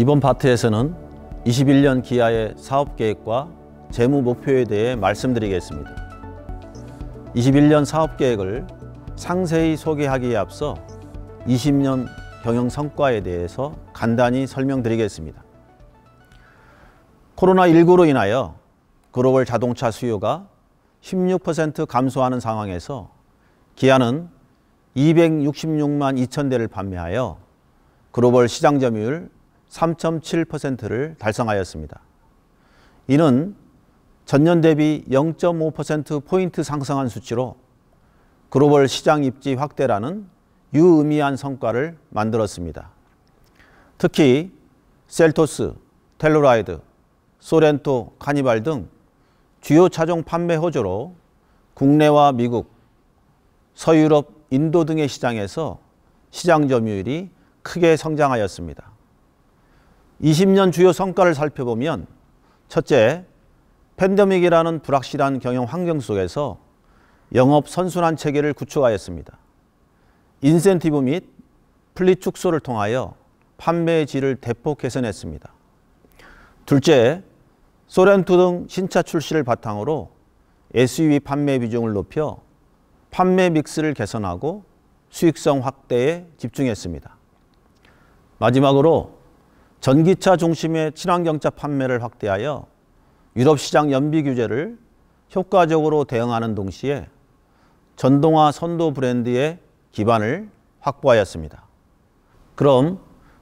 이번 파트에서는 21년 기아의 사업계획과 재무 목표에 대해 말씀드리겠습니다. 21년 사업계획을 상세히 소개하기에 앞서 20년 경영 성과에 대해서 간단히 설명드리겠습니다. 코로나19로 인하여 글로벌 자동차 수요가 16% 감소하는 상황에서 기아는 266만 2천 대를 판매하여 글로벌 시장 점유율 3.7%를 달성하였습니다. 이는 전년 대비 0.5%포인트 상승한 수치로 글로벌 시장 입지 확대라는 유의미한 성과를 만들었습니다. 특히 셀토스, 텔로라이드, 소렌토, 카니발 등 주요 차종 판매 호조로 국내와 미국, 서유럽, 인도 등의 시장에서 시장 점유율이 크게 성장하였습니다. 20년 주요 성과를 살펴보면 첫째, 팬데믹이라는 불확실한 경영 환경 속에서 영업 선순환 체계를 구축하였습니다. 인센티브 및 플릿 축소를 통하여 판매의 질을 대폭 개선했습니다. 둘째, 소렌토 등 신차 출시를 바탕으로 SUV 판매 비중을 높여 판매 믹스를 개선하고 수익성 확대에 집중했습니다. 마지막으로 전기차 중심의 친환경차 판매를 확대하여 유럽 시장 연비 규제를 효과적으로 대응하는 동시에 전동화 선도 브랜드의 기반을 확보하였습니다. 그럼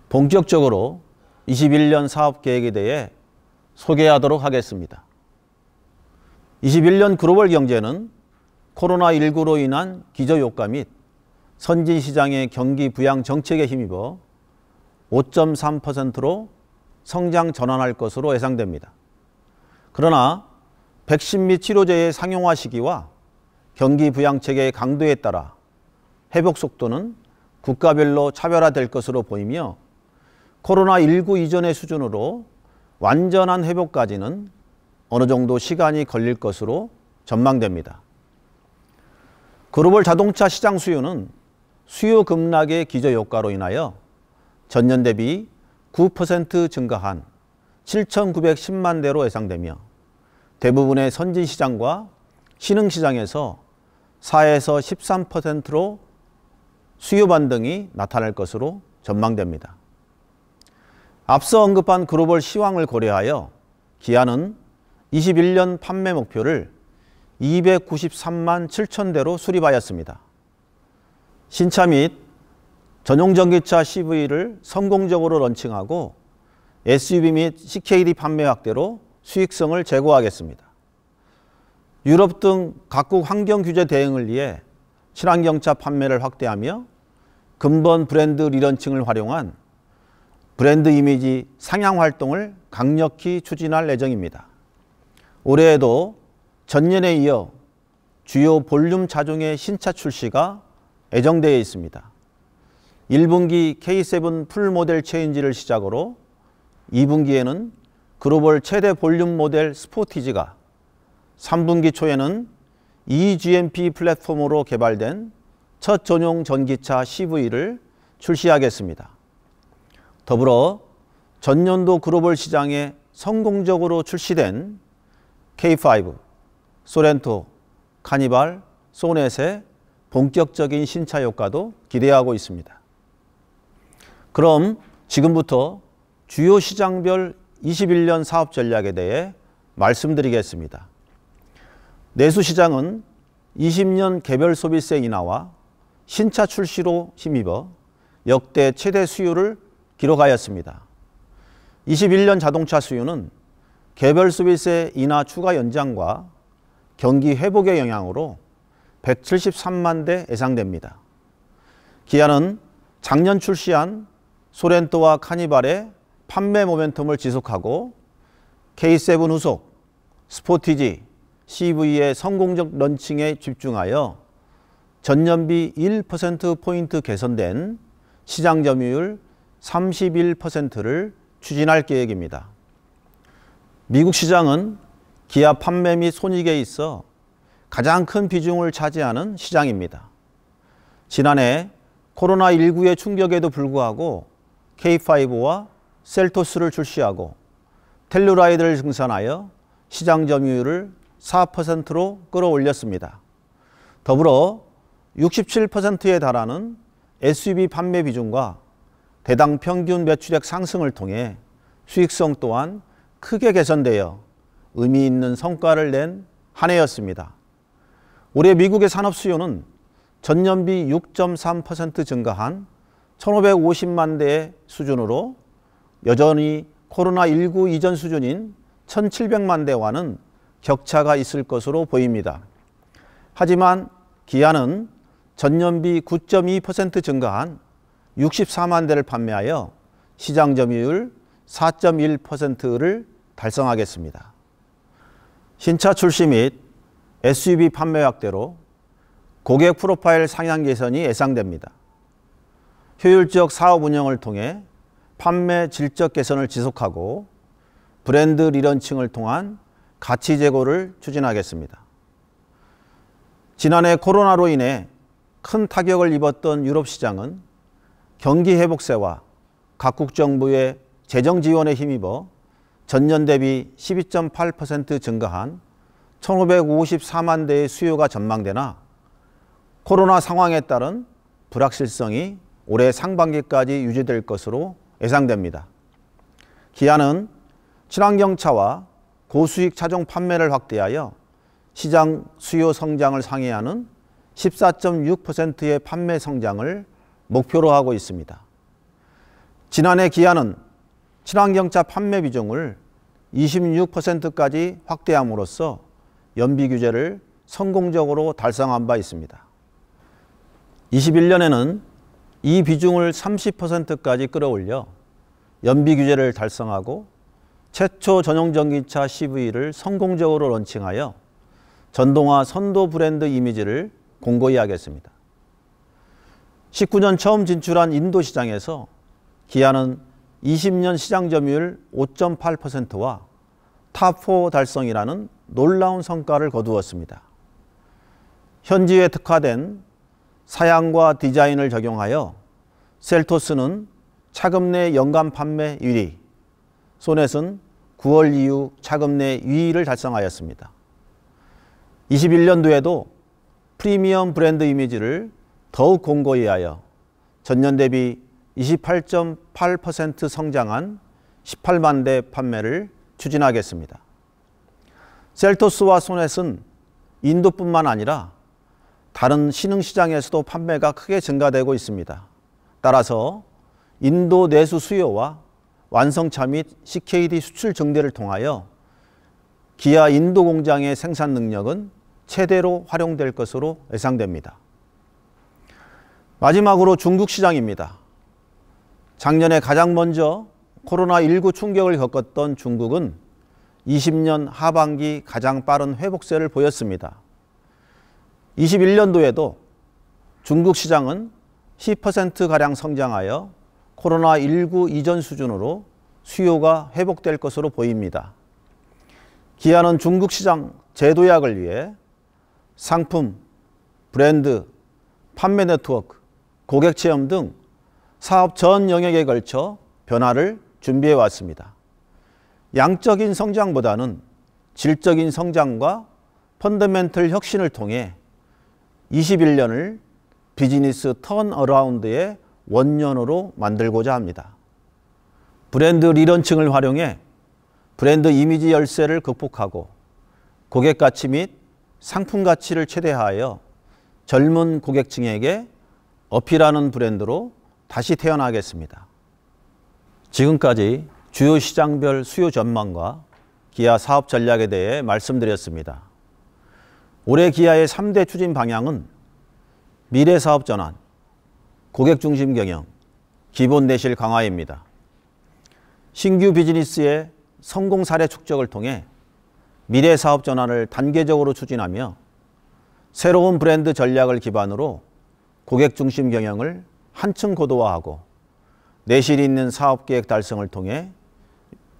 본격적으로 21년 사업 계획에 대해 소개하도록 하겠습니다. 21년 글로벌 경제는 코로나19로 인한 기저효과 및 선진 시장의 경기 부양 정책에 힘입어 5.3%로 성장 전환할 것으로 예상됩니다. 그러나 백신 및 치료제의 상용화 시기와 경기 부양책의 강도에 따라 회복 속도는 국가별로 차별화될 것으로 보이며 코로나19 이전의 수준으로 완전한 회복까지는 어느 정도 시간이 걸릴 것으로 전망됩니다. 글로벌 자동차 시장 수요는 수요 급락의 기저효과로 인하여 전년 대비 9% 증가한 7,910만 대로 예상되며 대부분의 선진 시장과 신흥 시장에서 4에서 13%로 수요 반등이 나타날 것으로 전망됩니다. 앞서 언급한 글로벌 시황을 고려하여 기아는 21년 판매 목표를 293만 7천 대로 수립하였습니다. 신차 및 전용 전기차 CV를 성공적으로 런칭하고 SUV 및 CKD 판매 확대로 수익성을 제고하겠습니다. 유럽 등 각국 환경 규제 대응을 위해 친환경차 판매를 확대하며 근본 브랜드 리런칭을 활용한 브랜드 이미지 상향 활동을 강력히 추진할 예정입니다. 올해에도 전년에 이어 주요 볼륨 차종의 신차 출시가 예정되어 있습니다. 1분기 K7 풀 모델 체인지를 시작으로 2분기에는 글로벌 최대 볼륨 모델 스포티지가 3분기 초에는 EGMP 플랫폼으로 개발된 첫 전용 전기차 CV를 출시하겠습니다. 더불어 전년도 글로벌 시장에 성공적으로 출시된 K5, 소렌토, 카니발, 소넷의 본격적인 신차 효과도 기대하고 있습니다. 그럼 지금부터 주요 시장별 21년 사업 전략에 대해 말씀드리겠습니다. 내수시장은 20년 개별 소비세 인하와 신차 출시로 힘입어 역대 최대 수요를 기록하였습니다. 21년 자동차 수요는 개별 소비세 인하 추가 연장과 경기 회복의 영향으로 173만 대 예상됩니다. 기아는 작년 출시한 소렌토와 카니발의 판매 모멘텀을 지속하고 K7 후속, 스포티지, CV의 성공적 런칭에 집중하여 전년비 1%포인트 개선된 시장 점유율 31%를 추진할 계획입니다. 미국 시장은 기아 판매 및 손익에 있어 가장 큰 비중을 차지하는 시장입니다. 지난해 코로나19의 충격에도 불구하고 K5와 셀토스를 출시하고 텔루라이드를 증산하여 시장 점유율을 4%로 끌어올렸습니다. 더불어 67%에 달하는 SUV 판매 비중과 대당 평균 매출액 상승을 통해 수익성 또한 크게 개선되어 의미 있는 성과를 낸 한 해였습니다. 올해 미국의 산업 수요는 전년비 6.3% 증가한 1550만 대 수준으로 여전히 코로나19 이전 수준인 1700만 대와는 격차가 있을 것으로 보입니다. 하지만 기아는 전년비 9.2% 증가한 64만 대를 판매하여 시장 점유율 4.1%를 달성하겠습니다. 신차 출시 및 SUV 판매 확대로 고객 프로파일 상향 개선이 예상됩니다. 효율적 사업 운영을 통해 판매 질적 개선을 지속하고 브랜드 리런칭을 통한 가치 제고를 추진하겠습니다. 지난해 코로나로 인해 큰 타격을 입었던 유럽 시장은 경기 회복세와 각국 정부의 재정 지원에 힘입어 전년 대비 12.8% 증가한 1,554만 대의 수요가 전망되나 코로나 상황에 따른 불확실성이 올해 상반기까지 유지될 것으로 예상됩니다. 기아는 친환경차와 고수익 차종 판매를 확대하여 시장 수요 성장을 상회하는 14.6%의 판매 성장을 목표로 하고 있습니다. 지난해 기아는 친환경차 판매 비중을 26%까지 확대함으로써 연비 규제를 성공적으로 달성한 바 있습니다. 21년에는 이 비중을 30%까지 끌어올려 연비 규제를 달성하고 최초 전용 전기차 CV를 성공적으로 런칭하여 전동화 선도 브랜드 이미지를 공고히 하겠습니다. 19년 처음 진출한 인도 시장에서 기아는 20년 시장 점유율 5.8%와 탑4 달성이라는 놀라운 성과를 거두었습니다. 현지에 특화된 사양과 디자인을 적용하여 셀토스는 차금내 연간 판매 1위, 소넷은 9월 이후 차금내 2위를 달성하였습니다. 21년도에도 프리미엄 브랜드 이미지를 더욱 공고히 하여 전년 대비 28.8% 성장한 18만 대 판매를 추진하겠습니다. 셀토스와 소넷은 인도뿐만 아니라 다른 신흥시장에서도 판매가 크게 증가되고 있습니다. 따라서 인도 내수 수요와 완성차 및 CKD 수출 증대를 통하여 기아 인도 공장의 생산 능력은 최대로 활용될 것으로 예상됩니다. 마지막으로 중국 시장입니다. 작년에 가장 먼저 코로나19 충격을 겪었던 중국은 20년 하반기 가장 빠른 회복세를 보였습니다. 21년도에도 중국 시장은 10%가량 성장하여 코로나19 이전 수준으로 수요가 회복될 것으로 보입니다. 기아는 중국 시장 재도약을 위해 상품, 브랜드, 판매 네트워크, 고객 체험 등 사업 전 영역에 걸쳐 변화를 준비해 왔습니다. 양적인 성장보다는 질적인 성장과 펀더멘털 혁신을 통해 21년을 비즈니스 턴어라운드의 원년으로 만들고자 합니다. 브랜드 리런칭을 활용해 브랜드 이미지 열쇠를 극복하고 고객 가치 및 상품 가치를 최대화하여 젊은 고객층에게 어필하는 브랜드로 다시 태어나겠습니다. 지금까지 주요 시장별 수요 전망과 기아 사업 전략에 대해 말씀드렸습니다. 올해 기아의 3대 추진 방향은 미래 사업 전환, 고객 중심 경영, 기본 내실 강화입니다. 신규 비즈니스의 성공 사례 축적을 통해 미래 사업 전환을 단계적으로 추진하며 새로운 브랜드 전략을 기반으로 고객 중심 경영을 한층 고도화하고 내실 있는 사업 계획 달성을 통해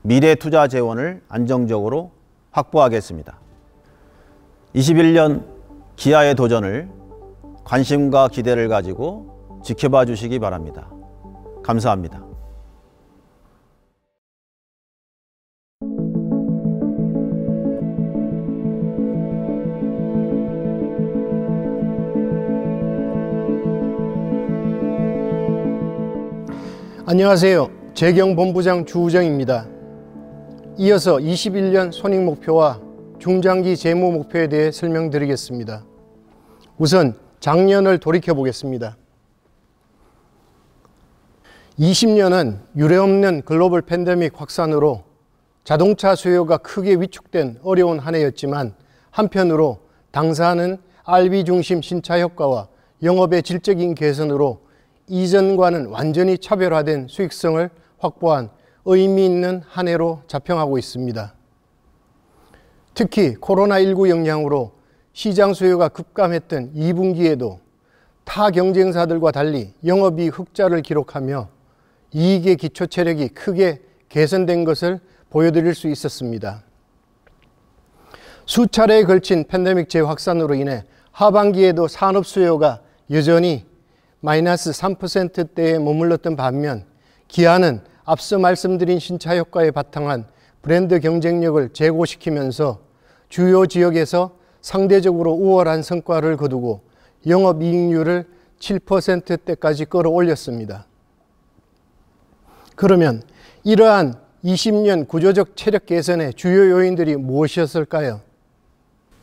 미래 투자 재원을 안정적으로 확보하겠습니다. 21년 기아의 도전을 관심과 기대를 가지고 지켜봐 주시기 바랍니다. 감사합니다. 안녕하세요. 재경본부장 주우정입니다. 이어서 21년 손익 목표와 중장기 재무 목표에 대해 설명드리겠습니다. 우선 작년을 돌이켜 보겠습니다. 20년은 유례없는 글로벌 팬데믹 확산으로 자동차 수요가 크게 위축된 어려운 한 해였지만 한편으로 당사는 RB 중심 신차 효과와 영업의 질적인 개선으로 이전과는 완전히 차별화된 수익성을 확보한 의미 있는 한 해로 자평하고 있습니다. 특히 코로나19 영향으로 시장 수요가 급감했던 2분기에도 타 경쟁사들과 달리 영업이 흑자를 기록하며 이익의 기초 체력이 크게 개선된 것을 보여드릴 수 있었습니다. 수차례에 걸친 팬데믹 재확산으로 인해 하반기에도 산업 수요가 여전히 마이너스 3%대에 머물렀던 반면 기아는 앞서 말씀드린 신차 효과에 바탕한 브랜드 경쟁력을 제고시키면서 주요 지역에서 상대적으로 우월한 성과를 거두고 영업이익률을 7%대까지 끌어올렸습니다. 그러면 이러한 20년 구조적 체력 개선의 주요 요인들이 무엇이었을까요?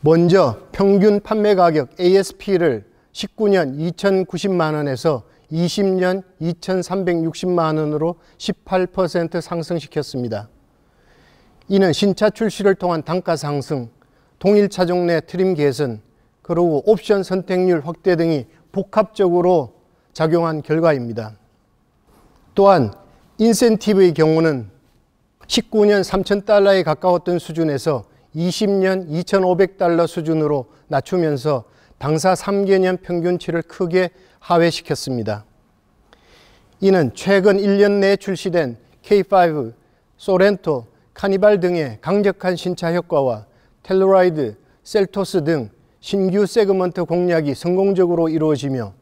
먼저 평균 판매 가격 ASP를 19년 2,090만 원에서 20년 2,360만 원으로 18% 상승시켰습니다. 이는 신차 출시를 통한 단가 상승, 동일 차종 내 트림 개선, 그리고 옵션 선택률 확대 등이 복합적으로 작용한 결과입니다. 또한 인센티브의 경우는 19년 3,000달러에 가까웠던 수준에서 20년 2,500달러 수준으로 낮추면서 당사 3개년 평균치를 크게 하회시켰습니다. 이는 최근 1년 내에 출시된 K5, 소렌토, 카니발 등의 강력한 신차 효과와 텔로라이드, 셀토스 등 신규 세그먼트 공략이 성공적으로 이루어지며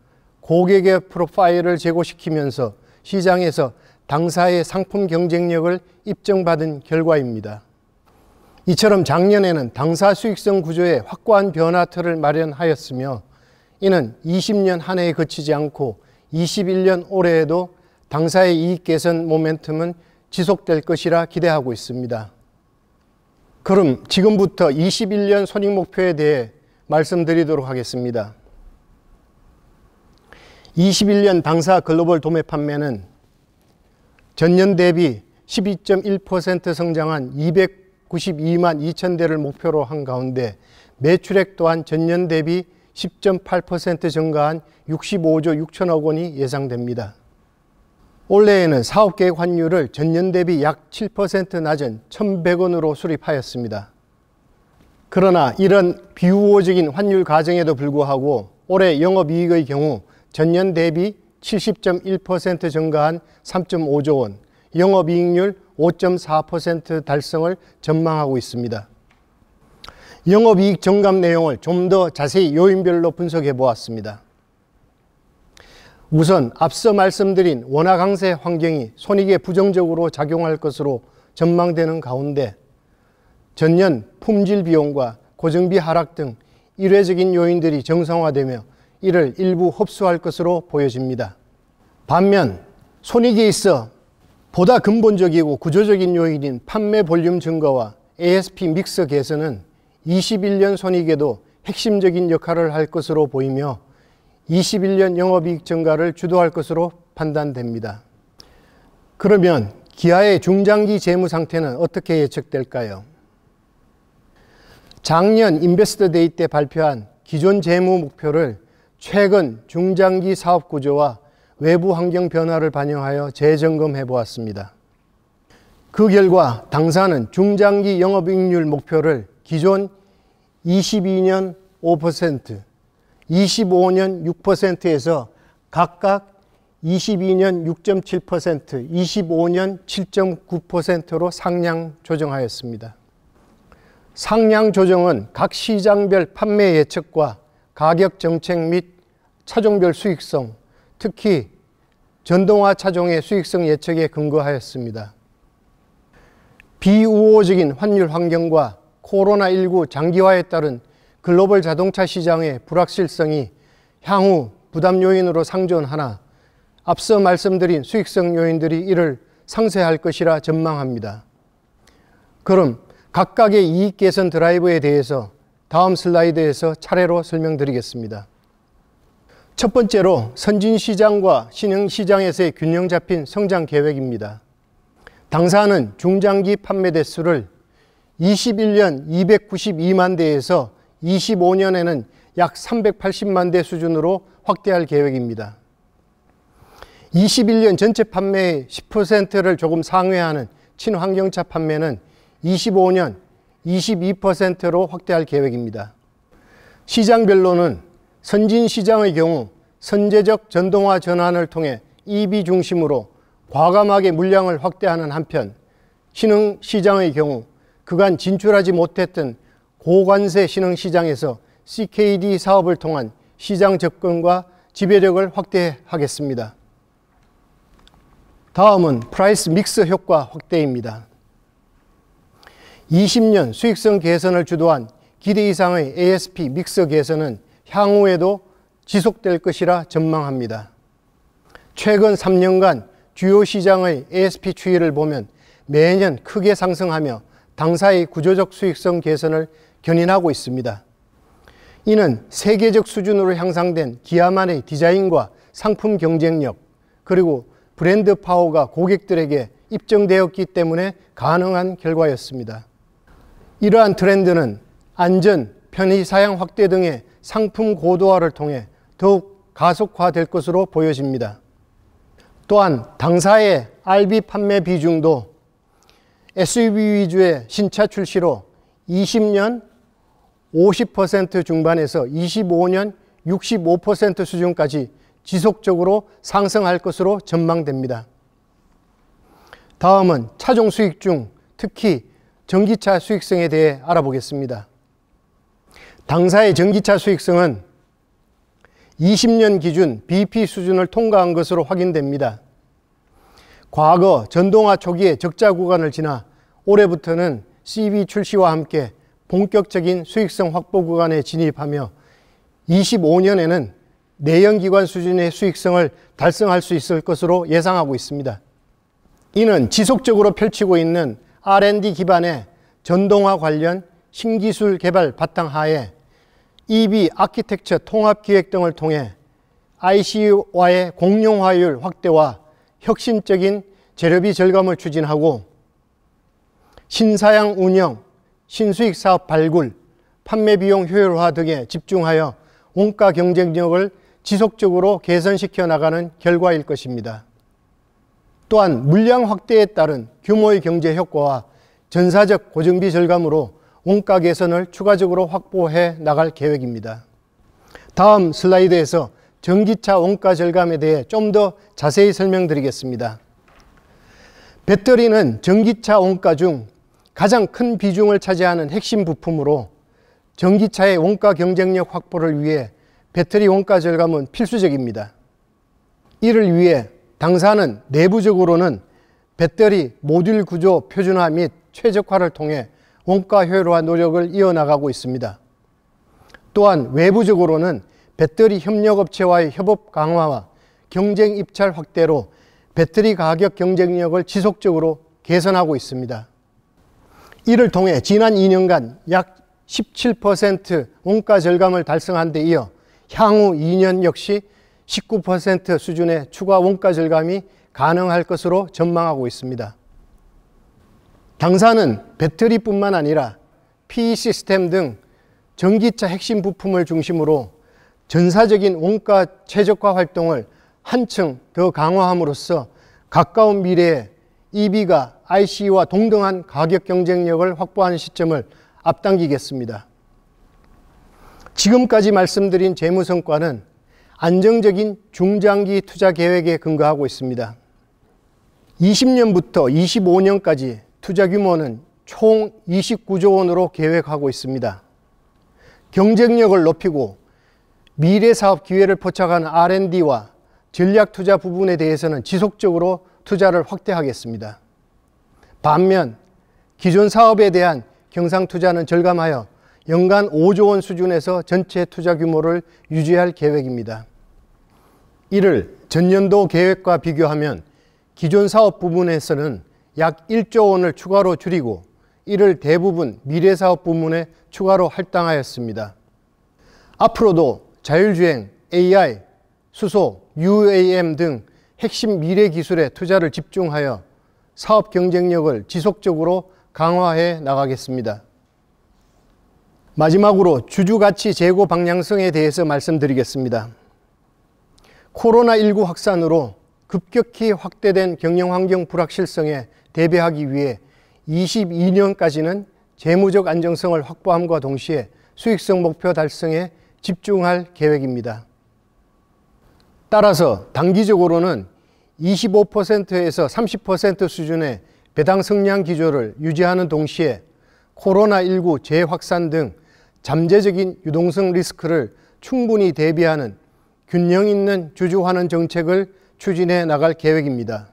고객의 프로파일을 제고시키면서 시장에서 당사의 상품 경쟁력을 입증받은 결과입니다. 이처럼 작년에는 당사 수익성 구조에 확고한 변화 틀을 마련하였으며 이는 20년 한 해에 그치지 않고 21년 올해에도 당사의 이익 개선 모멘텀은 지속될 것이라 기대하고 있습니다. 그럼 지금부터 21년 손익 목표에 대해 말씀드리도록 하겠습니다. 21년 당사 글로벌 도매 판매는 전년 대비 12.1% 성장한 292만 2천 대를 목표로 한 가운데 매출액 또한 전년 대비 10.8% 증가한 65조 6천억 원이 예상됩니다. 올해에는 사업계획 환율을 전년 대비 약 7% 낮은 1,100원으로 수립하였습니다. 그러나 이런 비우호적인 환율 가정에도 불구하고 올해 영업이익의 경우 전년 대비 70.1% 증가한 3.5조 원, 영업이익률 5.4% 달성을 전망하고 있습니다. 영업이익 증감 내용을 좀 더 자세히 요인별로 분석해 보았습니다. 우선 앞서 말씀드린 원화 강세 환경이 손익에 부정적으로 작용할 것으로 전망되는 가운데 전년 품질 비용과 고정비 하락 등 일회적인 요인들이 정상화되며 이를 일부 흡수할 것으로 보여집니다. 반면 손익에 있어 보다 근본적이고 구조적인 요인인 판매 볼륨 증가와 ASP 믹스 개선은 21년 손익에도 핵심적인 역할을 할 것으로 보이며 21년 영업이익 증가를 주도할 것으로 판단됩니다. 그러면 기아의 중장기 재무 상태는 어떻게 예측될까요? 작년 인베스트 데이 때 발표한 기존 재무 목표를 최근 중장기 사업 구조와 외부 환경 변화를 반영하여 재점검해 보았습니다. 그 결과 당사는 중장기 영업이익률 목표를 기존 22년 5%, 25년 6%에서 각각 22년 6.7%, 25년 7.9%로 상향 조정하였습니다. 상향 조정은 각 시장별 판매 예측과 가격 정책 및 차종별 수익성, 특히 전동화 차종의 수익성 예측에 근거하였습니다. 비우호적인 환율 환경과 코로나19 장기화에 따른 글로벌 자동차 시장의 불확실성이 향후 부담 요인으로 상존하나 앞서 말씀드린 수익성 요인들이 이를 상쇄할 것이라 전망합니다. 그럼 각각의 이익 개선 드라이브에 대해서 다음 슬라이드에서 차례로 설명드리겠습니다. 첫 번째로 선진 시장과 신흥 시장에서의 균형 잡힌 성장 계획입니다. 당사는 중장기 판매 대수를 21년 292만 대에서 25년에는 약 380만 대 수준으로 확대할 계획입니다. 21년 전체 판매의 10%를 조금 상회하는 친환경차 판매는 25년 22%로 확대할 계획입니다. 시장별로는 선진 시장의 경우 선제적 전동화 전환을 통해 EV 중심으로 과감하게 물량을 확대하는 한편 신흥 시장의 경우 그간 진출하지 못했던 고관세 신흥시장에서 CKD 사업을 통한 시장 접근과 지배력을 확대하겠습니다. 다음은 프라이스 믹스 효과 확대입니다. 20년 수익성 개선을 주도한 기대 이상의 ASP 믹스 개선은 향후에도 지속될 것이라 전망합니다. 최근 3년간 주요 시장의 ASP 추이를 보면 매년 크게 상승하며 당사의 구조적 수익성 개선을 견인하고 있습니다. 이는 세계적 수준으로 향상된 기아만의 디자인과 상품 경쟁력 그리고 브랜드 파워가 고객들에게 입증되었기 때문에 가능한 결과였습니다. 이러한 트렌드는 안전, 편의 사양 확대 등의 상품 고도화를 통해 더욱 가속화될 것으로 보여집니다. 또한 당사의 RV 판매 비중도 SUV 위주의 신차 출시로 20년 50% 중반에서 25년 65% 수준까지 지속적으로 상승할 것으로 전망됩니다. 다음은 차종 수익 중 특히 전기차 수익성에 대해 알아보겠습니다. 당사의 전기차 수익성은 20년 기준 BP 수준을 통과한 것으로 확인됩니다. 과거 전동화 초기의 적자 구간을 지나 올해부터는 CV 출시와 함께 본격적인 수익성 확보 구간에 진입하며 25년에는 내연기관 수준의 수익성을 달성할 수 있을 것으로 예상하고 있습니다. 이는 지속적으로 펼치고 있는 R&D 기반의 전동화 관련 신기술 개발 바탕 하에 EB 아키텍처 통합 기획 등을 통해 ICU와의 공용화율 확대와 혁신적인 재료비 절감을 추진하고 신사양 운영, 신수익 사업 발굴, 판매 비용 효율화 등에 집중하여 원가 경쟁력을 지속적으로 개선시켜 나가는 결과일 것입니다. 또한 물량 확대에 따른 규모의 경제 효과와 전사적 고정비 절감으로 원가 개선을 추가적으로 확보해 나갈 계획입니다. 다음 슬라이드에서 전기차 원가 절감에 대해 좀 더 자세히 설명드리겠습니다. 배터리는 전기차 원가 중 가장 큰 비중을 차지하는 핵심 부품으로 전기차의 원가 경쟁력 확보를 위해 배터리 원가 절감은 필수적입니다. 이를 위해 당사는 내부적으로는 배터리 모듈 구조 표준화 및 최적화를 통해 원가 효율화 노력을 이어나가고 있습니다. 또한 외부적으로는 배터리 협력업체와의 협업 강화와 경쟁 입찰 확대로 배터리 가격 경쟁력을 지속적으로 개선하고 있습니다. 이를 통해 지난 2년간 약 17% 원가 절감을 달성한 데 이어 향후 2년 역시 19% 수준의 추가 원가 절감이 가능할 것으로 전망하고 있습니다. 당사는 배터리뿐만 아니라 PE 시스템 등 전기차 핵심 부품을 중심으로 전사적인 원가 최적화 활동을 한층 더 강화함으로써 가까운 미래에 EB가 IC와 동등한 가격 경쟁력을 확보하는 시점을 앞당기겠습니다. 지금까지 말씀드린 재무 성과는 안정적인 중장기 투자 계획에 근거하고 있습니다. 20년부터 25년까지 투자 규모는 총 29조 원으로 계획하고 있습니다. 경쟁력을 높이고 미래 사업 기회를 포착하는 R&D와 전략 투자 부분에 대해서는 지속적으로 투자를 확대하겠습니다. 반면 기존 사업에 대한 경상 투자는 절감하여 연간 5조 원 수준에서 전체 투자 규모를 유지할 계획입니다. 이를 전년도 계획과 비교하면 기존 사업 부분에서는 약 1조 원을 추가로 줄이고 이를 대부분 미래 사업 부문에 추가로 할당하였습니다. 앞으로도 자율주행, AI, 수소, UAM 등 핵심 미래 기술에 투자를 집중하여 사업 경쟁력을 지속적으로 강화해 나가겠습니다. 마지막으로 주주 가치 제고 방향성에 대해서 말씀드리겠습니다. 코로나19 확산으로 급격히 확대된 경영 환경 불확실성에 대비하기 위해 22년까지는 재무적 안정성을 확보함과 동시에 수익성 목표 달성에 집중할 계획입니다. 따라서 단기적으로는 25%에서 30% 수준의 배당 성량 기조를 유지하는 동시에 코로나19 재확산 등 잠재적인 유동성 리스크를 충분히 대비하는 균형 있는 주주환원 정책을 추진해 나갈 계획입니다.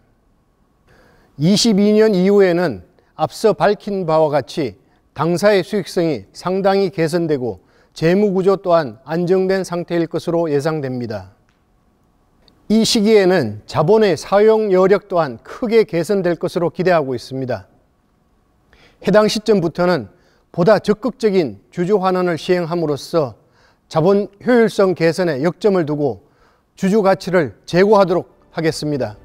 22년 이후에는 앞서 밝힌 바와 같이 당사의 수익성이 상당히 개선되고 재무구조 또한 안정된 상태일 것으로 예상됩니다. 이 시기에는 자본의 사용 여력 또한 크게 개선될 것으로 기대하고 있습니다. 해당 시점부터는 보다 적극적인 주주 환원을 시행함으로써 자본 효율성 개선에 역점을 두고 주주 가치를 제고하도록 하겠습니다.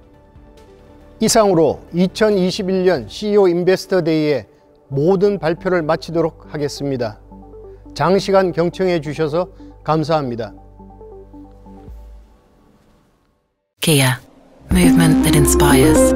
이상으로 2021년 CEO 인베스터 데이의 모든 발표를 마치도록 하겠습니다. 장시간 경청해 주셔서 감사합니다. Kia, movement that inspires.